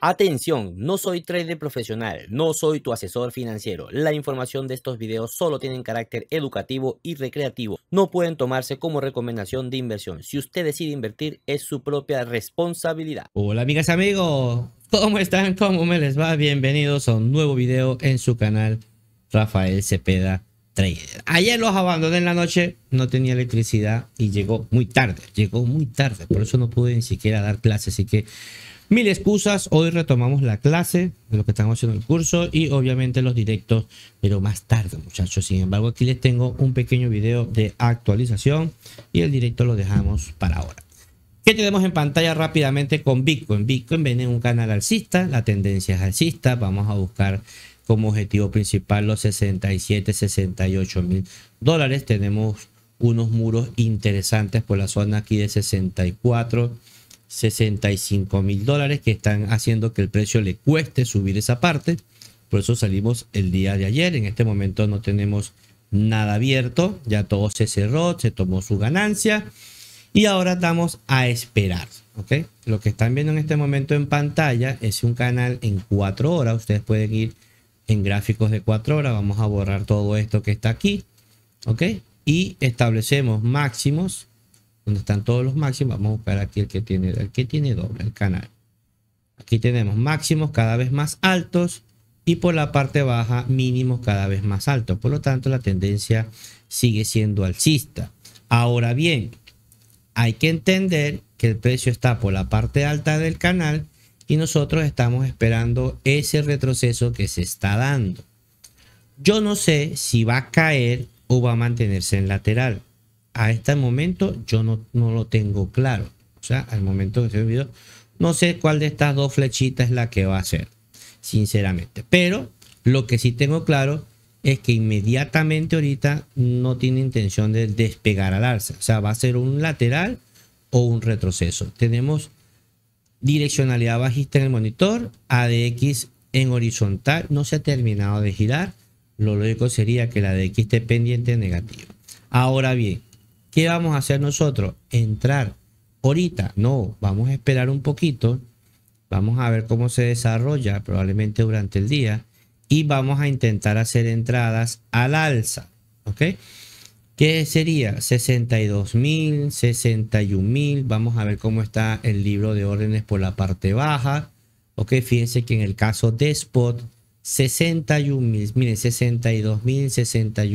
Atención, no soy trader profesional, no soy tu asesor financiero. La información de estos videos solo tienen carácter educativo y recreativo. No pueden tomarse como recomendación de inversión. Si usted decide invertir, es su propia responsabilidad. Hola amigas amigos, ¿cómo están? ¿Cómo me les va? Bienvenidos a un nuevo video en su canal Rafael Cepeda Ayer los abandoné en la noche, no tenía electricidad y llegó muy tarde, llegó muy tarde, por eso no pude ni siquiera dar clase, así que mil excusas, hoy retomamos la clase de lo que estamos haciendo el curso y obviamente los directos, pero más tarde muchachos, sin embargo aquí les tengo un pequeño video de actualización y el directo lo dejamos para ahora. ¿Qué tenemos en pantalla rápidamente con Bitcoin? Bitcoin viene en un canal alcista, la tendencia es alcista, vamos a buscar como objetivo principal los 67, 68 mil dólares. Tenemos unos muros interesantes por la zona aquí de 64, 65 mil dólares que están haciendo que el precio le cueste subir esa parte. Por eso salimos el día de ayer. En este momento no tenemos nada abierto. Ya todo se cerró, se tomó su ganancia. Y ahora estamos a esperar. Lo que están viendo en este momento en pantalla es un canal en 4 horas. Ustedes pueden ir en gráficos de 4 horas. Vamos a borrar todo esto que está aquí. ¿Ok? Y establecemos máximos. Donde están todos los máximos. Vamos a buscar aquí el que tiene, el que tiene doble, el canal. Aquí tenemos máximos cada vez más altos. Y por la parte baja, mínimos cada vez más altos. Por lo tanto, la tendencia sigue siendo alcista. Ahora bien, hay que entender que el precio está por la parte alta del canal y nosotros estamos esperando ese retroceso que se está dando. Yo no sé si va a caer o va a mantenerse en lateral. A este momento yo no, no lo tengo claro. O sea, al momento que se video, no sé cuál de estas dos flechitas es la que va a ser, sinceramente. Pero lo que sí tengo claro es que inmediatamente ahorita no tiene intención de despegar al alza. O sea, va a ser un lateral o un retroceso. Tenemos direccionalidad bajista en el monitor, ADX en horizontal, no se ha terminado de girar. Lo lógico sería que la ADX esté pendiente negativa. Ahora bien, ¿qué vamos a hacer nosotros? Entrar ahorita, no, vamos a esperar un poquito. Vamos a ver cómo se desarrolla probablemente durante el día y vamos a intentar hacer entradas al alza, ¿ok? ¿Qué sería 61 mil Vamos a ver cómo está el libro de órdenes por la parte baja. Ok, fíjense que en el caso de Spot, 61 mil miren,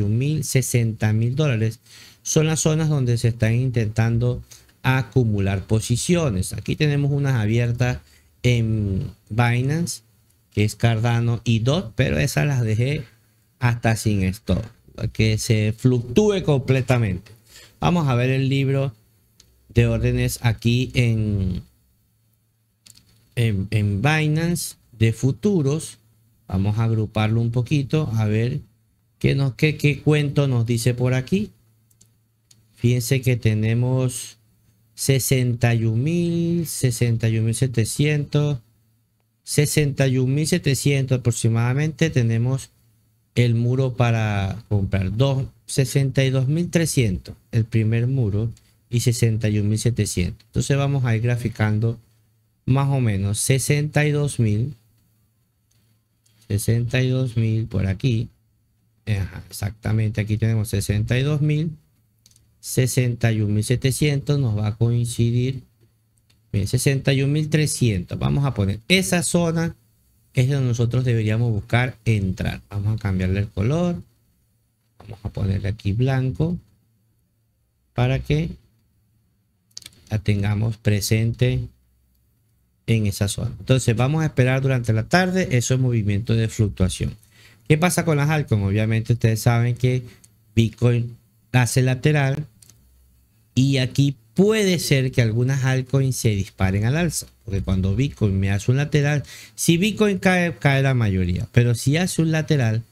mil 60 mil dólares son las zonas donde se están intentando acumular posiciones. Aquí tenemos unas abiertas en Binance, que es Cardano y DOT, pero esas las dejé hasta sin stop que se fluctúe completamente. Vamos a ver el libro de órdenes aquí en, en, en Binance de futuros. Vamos a agruparlo un poquito a ver qué, nos, qué, qué cuento nos dice por aquí. Fíjense que tenemos 61.000, 61.700, 61.700 aproximadamente tenemos el muro para comprar. 62.300 el primer muro y 61.700. Entonces vamos a ir graficando más o menos 62.000. 62.000 por aquí. exactamente, aquí tenemos 62.000. 61.700 nos va a coincidir. 61.300. Vamos a poner esa zona es donde nosotros deberíamos buscar entrar. Vamos a cambiarle el color. Vamos a ponerle aquí blanco para que la tengamos presente en esa zona. Entonces vamos a esperar durante la tarde esos movimientos de fluctuación. ¿Qué pasa con las altcoins? Obviamente ustedes saben que Bitcoin hace lateral y aquí puede ser que algunas altcoins se disparen al alza. Porque cuando Bitcoin me hace un lateral, si Bitcoin cae, cae la mayoría. Pero si hace un lateral,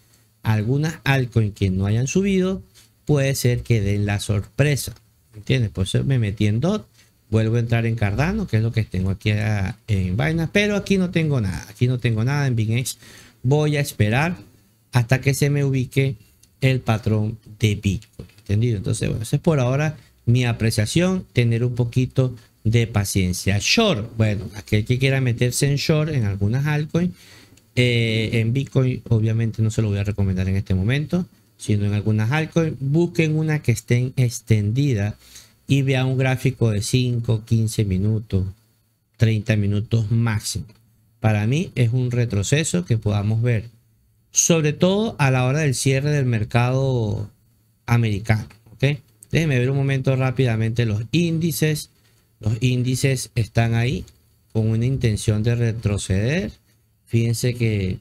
algunas altcoins que no hayan subido, puede ser que den la sorpresa. ¿Entiendes? Por eso me metí en DOT, vuelvo a entrar en Cardano, que es lo que tengo aquí ah, en Binance. Pero aquí no tengo nada, aquí no tengo nada en Binance. Voy a esperar hasta que se me ubique el patrón de Bitcoin. ¿Entendido? Entonces, bueno, eso es por ahora mi apreciación, tener un poquito de paciencia. Short, bueno, aquel que quiera meterse en short en algunas altcoins, eh, en Bitcoin obviamente no se lo voy a recomendar en este momento, sino en algunas altcoins, busquen una que esté extendida y vea un gráfico de 5, 15 minutos, 30 minutos máximo. Para mí es un retroceso que podamos ver, sobre todo a la hora del cierre del mercado americano. ¿okay? Déjenme ver un momento rápidamente los índices. Los índices están ahí con una intención de retroceder. Fíjense que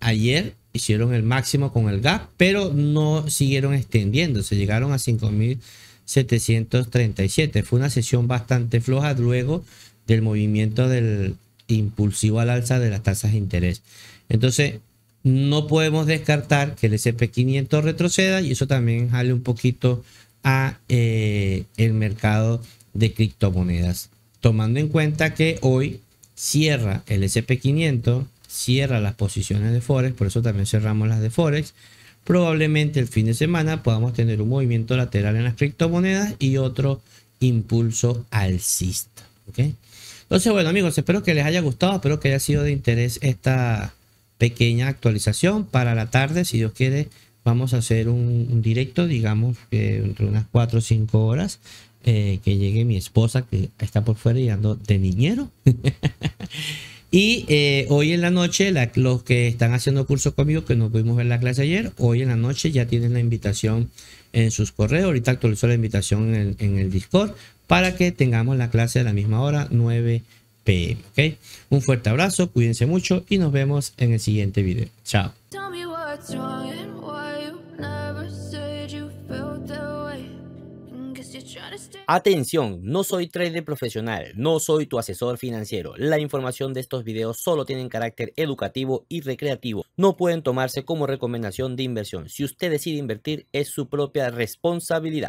ayer hicieron el máximo con el gas, pero no siguieron Se llegaron a 5.737. Fue una sesión bastante floja luego del movimiento del impulsivo al alza de las tasas de interés. Entonces, no podemos descartar que el SP500 retroceda y eso también jale un poquito a eh, el mercado de criptomonedas, tomando en cuenta que hoy cierra el SP500, cierra las posiciones de Forex, por eso también cerramos las de Forex. Probablemente el fin de semana podamos tener un movimiento lateral en las criptomonedas y otro impulso alcista. ¿okay? Entonces, bueno amigos, espero que les haya gustado, espero que haya sido de interés esta pequeña actualización para la tarde. Si Dios quiere, vamos a hacer un, directo, digamos, entre unas 4 o 5 horas eh, que llegue mi esposa, que está por fuera y ando de niñero. y eh, hoy en la noche, los que están haciendo cursos conmigo, que nos pudimos ver la clase ayer, hoy en la noche ya tienen la invitación en sus correos. Ahorita actualizó la invitación en el, Discord para que tengamos la clase a la misma hora, 9 pm. ¿okay? Un fuerte abrazo, cuídense mucho y nos vemos en el siguiente video. Chao. Atención, no soy trader profesional, no soy tu asesor financiero. La información de estos videos solo tienen carácter educativo y recreativo. No pueden tomarse como recomendación de inversión. Si usted decide invertir, es su propia responsabilidad.